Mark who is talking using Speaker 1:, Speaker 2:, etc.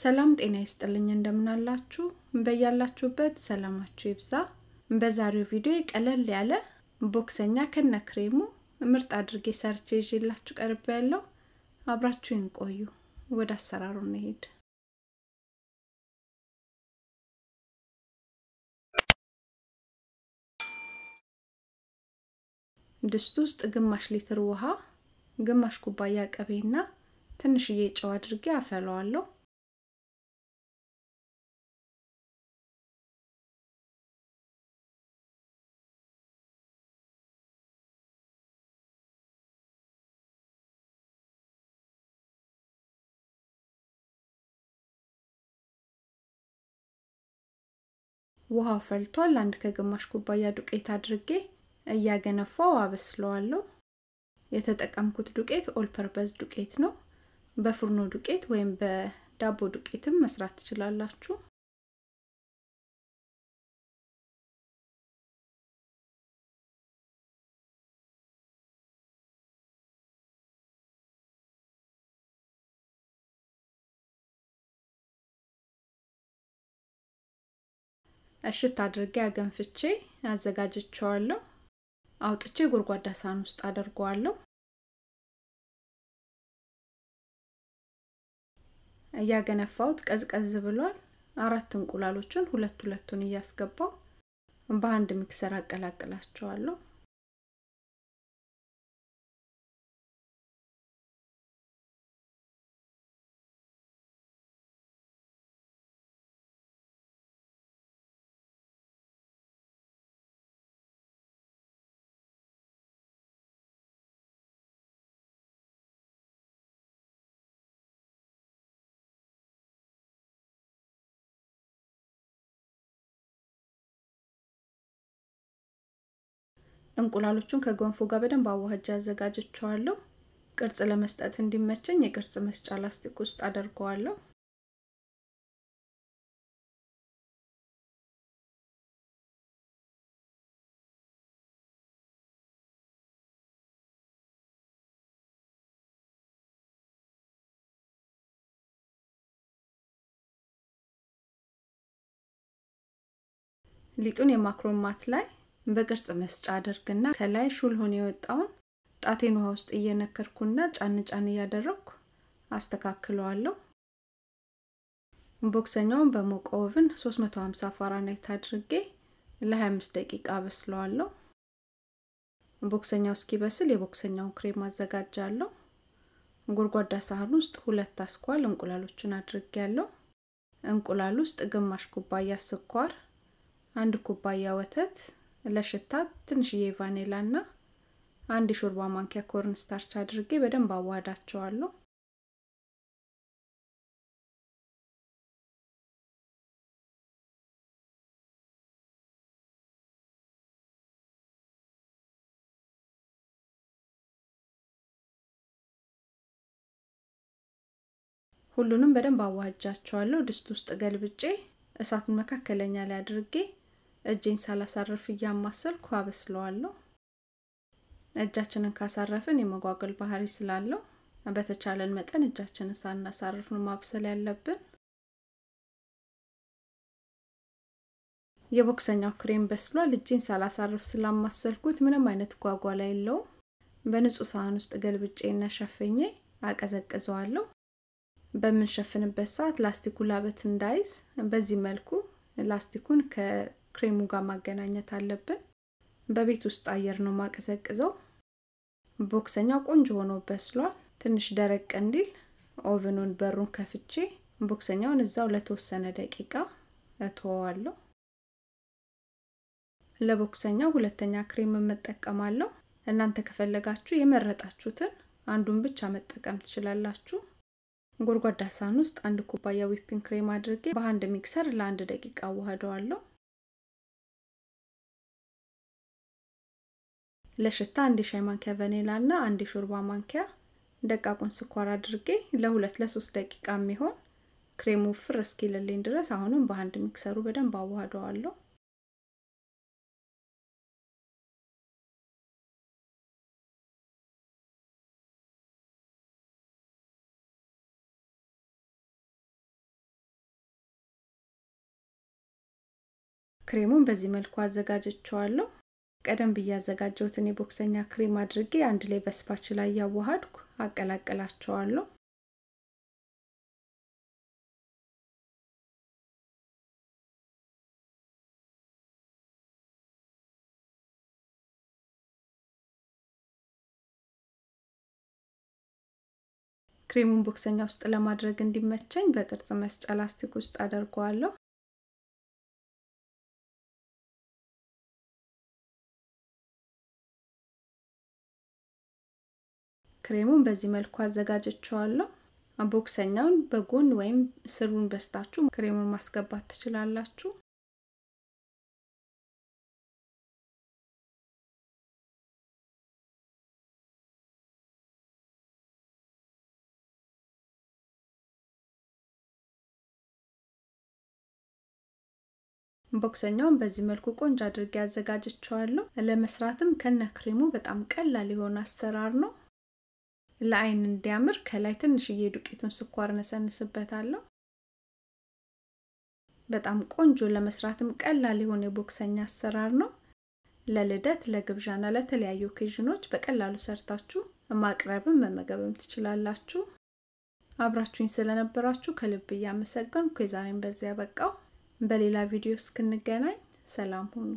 Speaker 1: ሰላም ጤና ይስጥልኝ እንደምናላችሁ በያላችሁበት ሰላማችሁ ይብዛ በዛሬው ቪዲዮ ቀለል ያለ ቦክሰኛ ከነ ክሬሙ ምርጥ አድርጌ ሰርቼ ይዤላችሁ ቀርብ ያለው አብራችሁን ቆዩ ወደ አሰራሩ እንሄድ
Speaker 2: ድስት ውስጥ ግማሽ ሊትር ውሃ
Speaker 1: ግማሽ ኩባያ ቅቤና ትንሽዬ ጨው አድርጌ አፈለዋለሁ
Speaker 2: ውሃ ፈልቷል። አንድ
Speaker 1: ከግማሽ ኩባያ ዱቄት አድርጌ እያገነፋው አበስለዋለሁ። የተጠቀምኩት ዱቄት ኦል ዱቄት ነው። በፍርኖ ዱቄት ወይም በዳቦ
Speaker 2: ዱቄትም መስራት ትችላላችሁ። እሽት አድርጌ አገንፍቼ
Speaker 3: አዘጋጅቸዋለሁ። አውጥቼ ጎድጓዳ ሳህን ውስጥ አደርገዋለሁ። እያገነፋሁት
Speaker 1: ቀዝቀዝ ብሏል። አራት እንቁላሎችን ሁለት ሁለቱን እያስገባው
Speaker 2: በአንድ ሚክሰር አቀላቅላቸዋለሁ። እንቁላሎቹን ከገንፎ ጋር በደንብ አዋህጃ ያዘጋጀችዋለሁ። ቅርጽ ለመስጠት እንዲመቸኝ የቅርጽ መስጫ ላስቲክ ውስጥ አደርገዋለሁ። ሊጡን የማክሮን
Speaker 1: ማት ላይ በቅርጽ መስጫ አደርግና ከላይ ሹል ሆኖ የወጣውን ጣቴን ውሃ ውስጥ እየነከርኩና ጫን ጫን እያደረግኩ አስተካክለዋለሁ። ቦክሰኛውን በሞቀ ኦቭን 350 ፋራናይት አድርጌ ለ25 ደቂቃ በስለዋለሁ። ቦክሰኛው እስኪበስል የቦክሰኛውን ክሬም አዘጋጃለሁ። ጎድጓዳ ሳህን ውስጥ ሁለት አስኳል እንቁላሎችን አድርጌያለሁ። እንቁላል ውስጥ ግማሽ ኩባያ ስኳር፣ አንድ ኩባያ ወተት ለሽታ ትንሽዬ ቫኔላ እና አንድ የሾርባ ማንኪያ ኮርን ስታርች
Speaker 2: አድርጌ በደንብ አዋዳቸዋለሁ። ሁሉንም በደንብ አዋጃቸዋለሁ።
Speaker 1: ድስት ውስጥ ገልብጬ እሳቱን መካከለኛ ላይ አድርጌ እጄን ሳላሳርፍ እያማሰልኩ አበስለዋለሁ። እጃችንን ካሳረፍን የመጓገል ባህሪ ስላለው በተቻለን መጠን እጃችንን ሳናሳርፍ ነው ማብሰል ያለብን።
Speaker 3: የቦክሰኛው ክሬም በስሏል።
Speaker 1: እጄን ሳላሳርፍ ስላማሰልኩት ምንም አይነት ጓጓላ የለውም። በንጹህ ሳህን ውስጥ ገልብጬና ሸፍኜ አቀዘቅዘዋለሁ። በምንሸፍንበት ሰዓት ላስቲኩ ላበት እንዳይዝ በዚህ መልኩ ላስቲኩን ክሬሙ ጋር ማገናኘት አለብን። በቤት ውስጥ አየር ነው ማቀዘቅዘው። ቦክሰኛው ቆንጆ ሆኖ በስሏል። ትንሽ ደረቅ እንዲል ኦቨኑን በሩን ከፍቼ ቦክሰኛውን እዛው ለተወሰነ ደቂቃ እተወዋለሁ። ለቦክሰኛው ሁለተኛ ክሬም እጠቀማለሁ። እናንተ ከፈለጋችሁ የመረጣችሁትን አንዱን ብቻ መጠቀም ትችላላችሁ። ጎድጓዳ ሳህን ውስጥ አንድ ኩባያ ዊፒንግ ክሬም አድርጌ በአንድ ሚክሰር ለአንድ ደቂቃ አዋህደዋለሁ። ለሽታ አንድ ሻይ ማንኪያ ቫኒላ እና አንድ ሾርባ ማንኪያ ደቃቁን ስኳር አድርጌ ለሁለት ለሶስት ደቂቃ የሚሆን ክሬሙ
Speaker 2: ውፍር እስኪልልኝ ድረስ አሁንም በአንድ ሚክሰሩ በደንብ አዋህደዋለሁ። ክሬሙን በዚህ መልኩ
Speaker 1: አዘጋጀችዋለሁ። ቀደም ብዬ ያዘጋጀሁትን የቦክሰኛ ክሬም አድርጌ አንድ ላይ ላይ
Speaker 2: እያዋሃድኩ አቀላቅላቸዋለሁ። ክሬሙን ቦክሰኛ ውስጥ ለማድረግ እንዲመቸኝ በቅርጽ መስጫ ላስቲክ ውስጥ አደርገዋለሁ።
Speaker 1: ክሬሙን በዚህ መልኩ አዘጋጀችዋለሁ። ቦክሰኛውን በጎን ወይም ስሩን
Speaker 2: በስታችሁ ክሬሙን ማስገባት ትችላላችሁ። ቦክሰኛውን በዚህ መልኩ ቆንጆ አድርጌ
Speaker 1: ያዘጋጀችዋለሁ። ለመስራትም ከነ ክሬሙ በጣም ቀላል የሆነ አሰራር ነው። ለአይን እንዲያምር ከላይ ትንሽዬ ዱቄቱን ስኳር ነሰንስበታለሁ። በጣም ቆንጆ ለመስራትም ቀላል የሆነ የቦክሰኛ አሰራር ነው። ለልደት፣ ለግብዣና ለተለያዩ ኦኬዥኖች በቀላሉ ሰርታችሁ ማቅረብም መመገብም ትችላላችሁ። አብራችሁኝ ስለነበራችሁ ከልብ እያመሰገንኩ የዛሬን በዚያ በቃው። በሌላ ቪዲዮ እስክንገናኝ ሰላም ሁኑ።